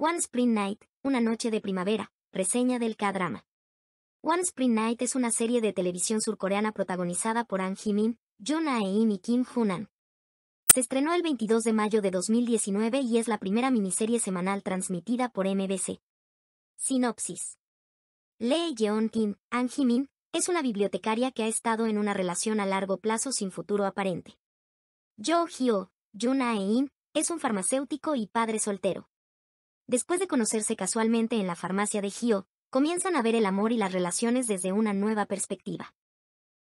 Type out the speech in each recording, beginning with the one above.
One Spring Night, una noche de primavera, reseña del K-drama. One Spring Night es una serie de televisión surcoreana protagonizada por An Ji-min, Jun in y Kim Hunan. Se estrenó el 22 de mayo de 2019 y es la primera miniserie semanal transmitida por MBC. Sinopsis. Lee Yeon Kim, An Ji-min, es una bibliotecaria que ha estado en una relación a largo plazo sin futuro aparente. Jo Hyo, Jun Ae-in, es un farmacéutico y padre soltero después de conocerse casualmente en la farmacia de Gio, comienzan a ver el amor y las relaciones desde una nueva perspectiva.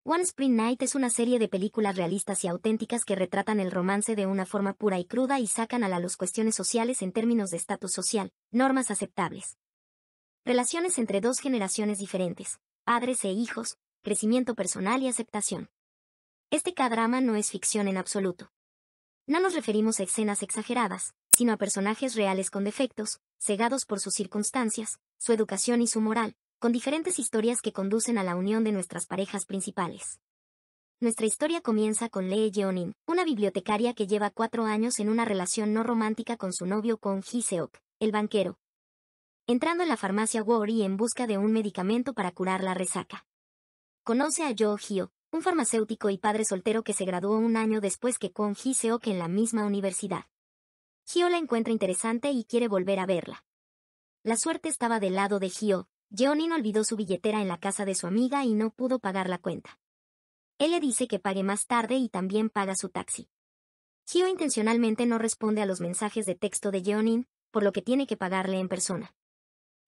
One Spring Night es una serie de películas realistas y auténticas que retratan el romance de una forma pura y cruda y sacan a la luz cuestiones sociales en términos de estatus social, normas aceptables. Relaciones entre dos generaciones diferentes, padres e hijos, crecimiento personal y aceptación. Este K-drama no es ficción en absoluto. No nos referimos a escenas exageradas, sino a personajes reales con defectos, cegados por sus circunstancias, su educación y su moral, con diferentes historias que conducen a la unión de nuestras parejas principales. Nuestra historia comienza con Lee yeonin una bibliotecaria que lleva cuatro años en una relación no romántica con su novio Kong Seok, el banquero. Entrando en la farmacia Wori en busca de un medicamento para curar la resaca. Conoce a Jo Hyo, un farmacéutico y padre soltero que se graduó un año después que Kong Seok en la misma universidad. Gio la encuentra interesante y quiere volver a verla. La suerte estaba del lado de Gio, Jeonin olvidó su billetera en la casa de su amiga y no pudo pagar la cuenta. Él le dice que pague más tarde y también paga su taxi. Gio intencionalmente no responde a los mensajes de texto de Jeonin, por lo que tiene que pagarle en persona.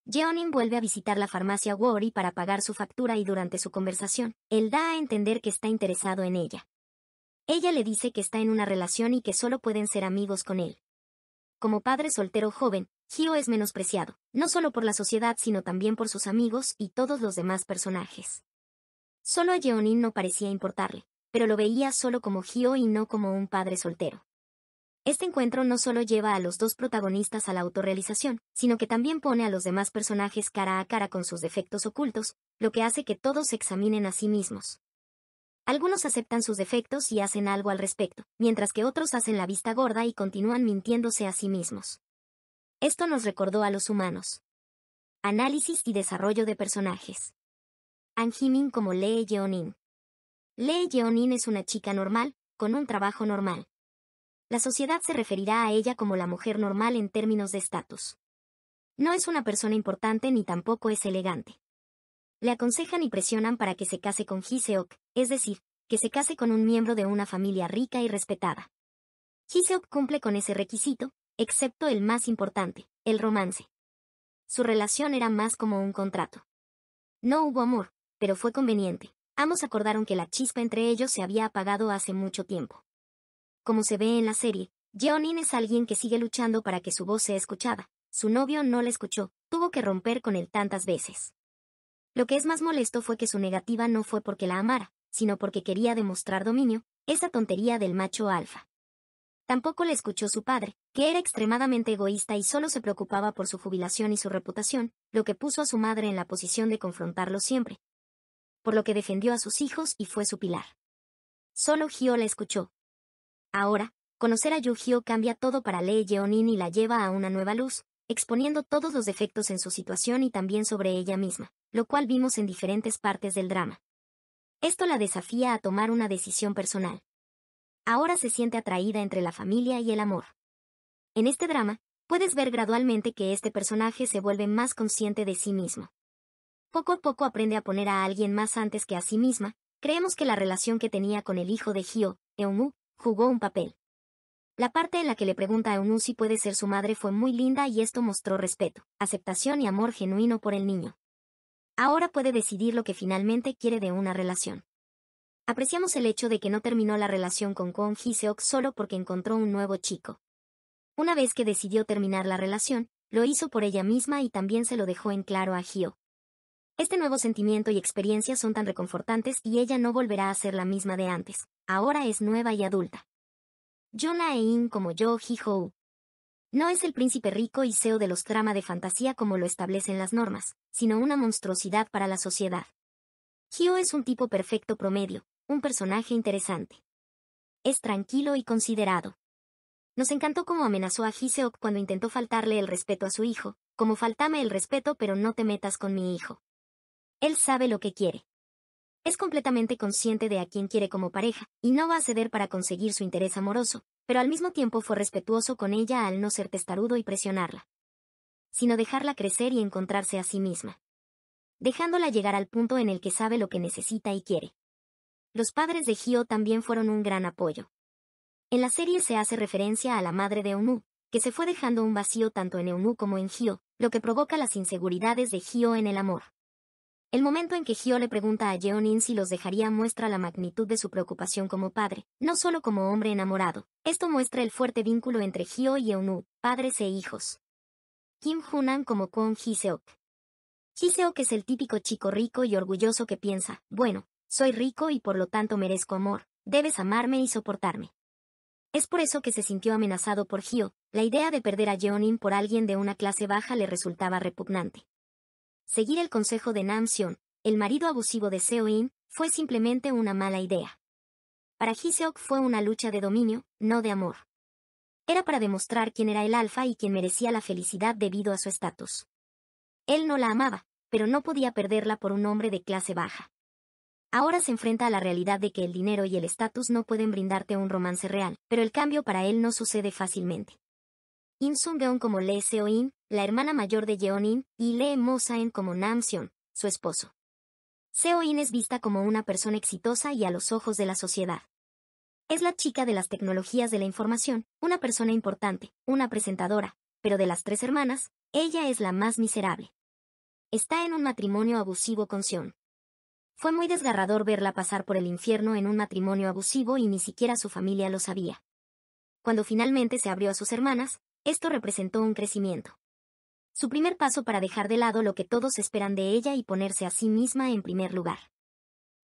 Jeonin vuelve a visitar la farmacia Worry para pagar su factura y durante su conversación, él da a entender que está interesado en ella. Ella le dice que está en una relación y que solo pueden ser amigos con él. Como padre soltero joven, Gio es menospreciado, no solo por la sociedad sino también por sus amigos y todos los demás personajes. Solo a Jeonin no parecía importarle, pero lo veía solo como Hyo y no como un padre soltero. Este encuentro no solo lleva a los dos protagonistas a la autorrealización, sino que también pone a los demás personajes cara a cara con sus defectos ocultos, lo que hace que todos se examinen a sí mismos. Algunos aceptan sus defectos y hacen algo al respecto, mientras que otros hacen la vista gorda y continúan mintiéndose a sí mismos. Esto nos recordó a los humanos. Análisis y desarrollo de personajes. Anjimin como Lee Yeonin. Lee Yeonin es una chica normal, con un trabajo normal. La sociedad se referirá a ella como la mujer normal en términos de estatus. No es una persona importante ni tampoco es elegante le aconsejan y presionan para que se case con Hiseok, es decir, que se case con un miembro de una familia rica y respetada. Hiseok cumple con ese requisito, excepto el más importante, el romance. Su relación era más como un contrato. No hubo amor, pero fue conveniente. Ambos acordaron que la chispa entre ellos se había apagado hace mucho tiempo. Como se ve en la serie, Jeonin es alguien que sigue luchando para que su voz sea escuchada. Su novio no la escuchó, tuvo que romper con él tantas veces. Lo que es más molesto fue que su negativa no fue porque la amara, sino porque quería demostrar dominio, esa tontería del macho alfa. Tampoco le escuchó su padre, que era extremadamente egoísta y solo se preocupaba por su jubilación y su reputación, lo que puso a su madre en la posición de confrontarlo siempre. Por lo que defendió a sus hijos y fue su pilar. Solo Gio la escuchó. Ahora, conocer a yu cambia todo para Lee Yeonin y la lleva a una nueva luz, exponiendo todos los defectos en su situación y también sobre ella misma, lo cual vimos en diferentes partes del drama. Esto la desafía a tomar una decisión personal. Ahora se siente atraída entre la familia y el amor. En este drama, puedes ver gradualmente que este personaje se vuelve más consciente de sí mismo. Poco a poco aprende a poner a alguien más antes que a sí misma, creemos que la relación que tenía con el hijo de Hyo, Eumu, jugó un papel. La parte en la que le pregunta a Eunu si puede ser su madre fue muy linda y esto mostró respeto, aceptación y amor genuino por el niño. Ahora puede decidir lo que finalmente quiere de una relación. Apreciamos el hecho de que no terminó la relación con Kong Hiseok solo porque encontró un nuevo chico. Una vez que decidió terminar la relación, lo hizo por ella misma y también se lo dejó en claro a Hyo. Este nuevo sentimiento y experiencia son tan reconfortantes y ella no volverá a ser la misma de antes, ahora es nueva y adulta. Jonah e como Yo hee No es el príncipe rico y CEO de los trama de fantasía como lo establecen las normas, sino una monstruosidad para la sociedad. Hyo es un tipo perfecto promedio, un personaje interesante. Es tranquilo y considerado. Nos encantó cómo amenazó a Hiseok cuando intentó faltarle el respeto a su hijo, como faltame el respeto pero no te metas con mi hijo. Él sabe lo que quiere. Es completamente consciente de a quién quiere como pareja, y no va a ceder para conseguir su interés amoroso, pero al mismo tiempo fue respetuoso con ella al no ser testarudo y presionarla, sino dejarla crecer y encontrarse a sí misma, dejándola llegar al punto en el que sabe lo que necesita y quiere. Los padres de Gio también fueron un gran apoyo. En la serie se hace referencia a la madre de Onu, que se fue dejando un vacío tanto en Onu como en Gio, lo que provoca las inseguridades de Gio en el amor. El momento en que Hyo le pregunta a Jeonin si los dejaría muestra la magnitud de su preocupación como padre, no solo como hombre enamorado. Esto muestra el fuerte vínculo entre Hyo y Eunu, padres e hijos. Kim Junan como Kwon Hiseok. Seok es el típico chico rico y orgulloso que piensa, bueno, soy rico y por lo tanto merezco amor, debes amarme y soportarme. Es por eso que se sintió amenazado por Hyo, la idea de perder a Jeonin por alguien de una clase baja le resultaba repugnante. Seguir el consejo de Nam Seon, el marido abusivo de Seo In, fue simplemente una mala idea. Para Hiseok fue una lucha de dominio, no de amor. Era para demostrar quién era el alfa y quién merecía la felicidad debido a su estatus. Él no la amaba, pero no podía perderla por un hombre de clase baja. Ahora se enfrenta a la realidad de que el dinero y el estatus no pueden brindarte un romance real, pero el cambio para él no sucede fácilmente. In yeon como Lee Seo-in, la hermana mayor de Jeon-in, y Lee Mo-saen como Nam-seon, su esposo. Seo-in es vista como una persona exitosa y a los ojos de la sociedad. Es la chica de las tecnologías de la información, una persona importante, una presentadora, pero de las tres hermanas, ella es la más miserable. Está en un matrimonio abusivo con Seon. Fue muy desgarrador verla pasar por el infierno en un matrimonio abusivo y ni siquiera su familia lo sabía. Cuando finalmente se abrió a sus hermanas, esto representó un crecimiento. Su primer paso para dejar de lado lo que todos esperan de ella y ponerse a sí misma en primer lugar.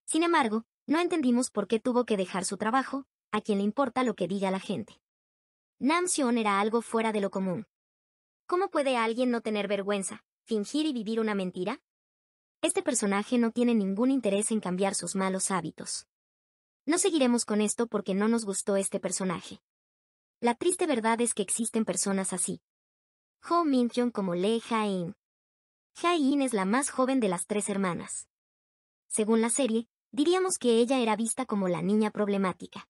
Sin embargo, no entendimos por qué tuvo que dejar su trabajo, a quien le importa lo que diga la gente. Nam Sion era algo fuera de lo común. ¿Cómo puede alguien no tener vergüenza, fingir y vivir una mentira? Este personaje no tiene ningún interés en cambiar sus malos hábitos. No seguiremos con esto porque no nos gustó este personaje. La triste verdad es que existen personas así. Ho min jong como Lee Jae-in. in es la más joven de las tres hermanas. Según la serie, diríamos que ella era vista como la niña problemática.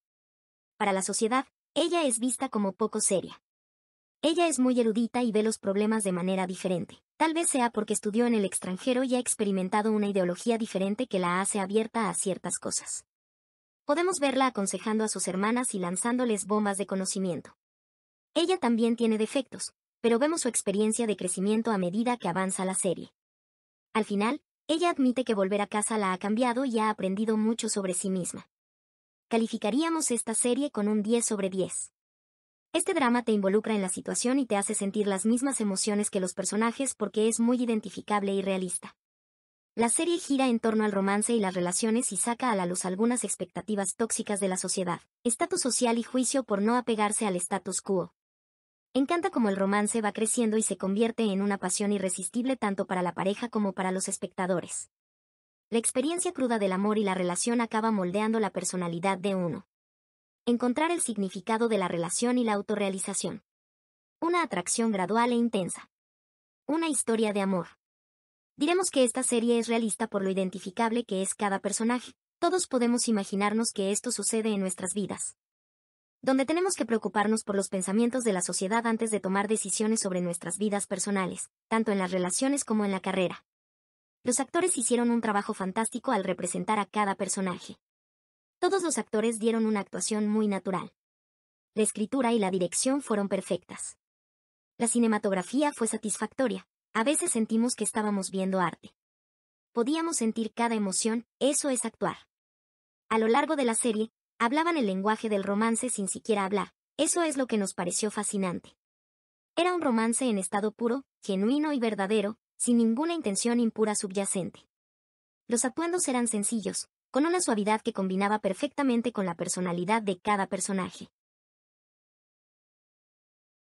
Para la sociedad, ella es vista como poco seria. Ella es muy erudita y ve los problemas de manera diferente. Tal vez sea porque estudió en el extranjero y ha experimentado una ideología diferente que la hace abierta a ciertas cosas podemos verla aconsejando a sus hermanas y lanzándoles bombas de conocimiento. Ella también tiene defectos, pero vemos su experiencia de crecimiento a medida que avanza la serie. Al final, ella admite que volver a casa la ha cambiado y ha aprendido mucho sobre sí misma. Calificaríamos esta serie con un 10 sobre 10. Este drama te involucra en la situación y te hace sentir las mismas emociones que los personajes porque es muy identificable y realista. La serie gira en torno al romance y las relaciones y saca a la luz algunas expectativas tóxicas de la sociedad, estatus social y juicio por no apegarse al status quo. Encanta cómo el romance va creciendo y se convierte en una pasión irresistible tanto para la pareja como para los espectadores. La experiencia cruda del amor y la relación acaba moldeando la personalidad de uno. Encontrar el significado de la relación y la autorrealización. Una atracción gradual e intensa. Una historia de amor. Diremos que esta serie es realista por lo identificable que es cada personaje. Todos podemos imaginarnos que esto sucede en nuestras vidas. Donde tenemos que preocuparnos por los pensamientos de la sociedad antes de tomar decisiones sobre nuestras vidas personales, tanto en las relaciones como en la carrera. Los actores hicieron un trabajo fantástico al representar a cada personaje. Todos los actores dieron una actuación muy natural. La escritura y la dirección fueron perfectas. La cinematografía fue satisfactoria, a veces sentimos que estábamos viendo arte. Podíamos sentir cada emoción, eso es actuar. A lo largo de la serie, hablaban el lenguaje del romance sin siquiera hablar, eso es lo que nos pareció fascinante. Era un romance en estado puro, genuino y verdadero, sin ninguna intención impura subyacente. Los atuendos eran sencillos, con una suavidad que combinaba perfectamente con la personalidad de cada personaje.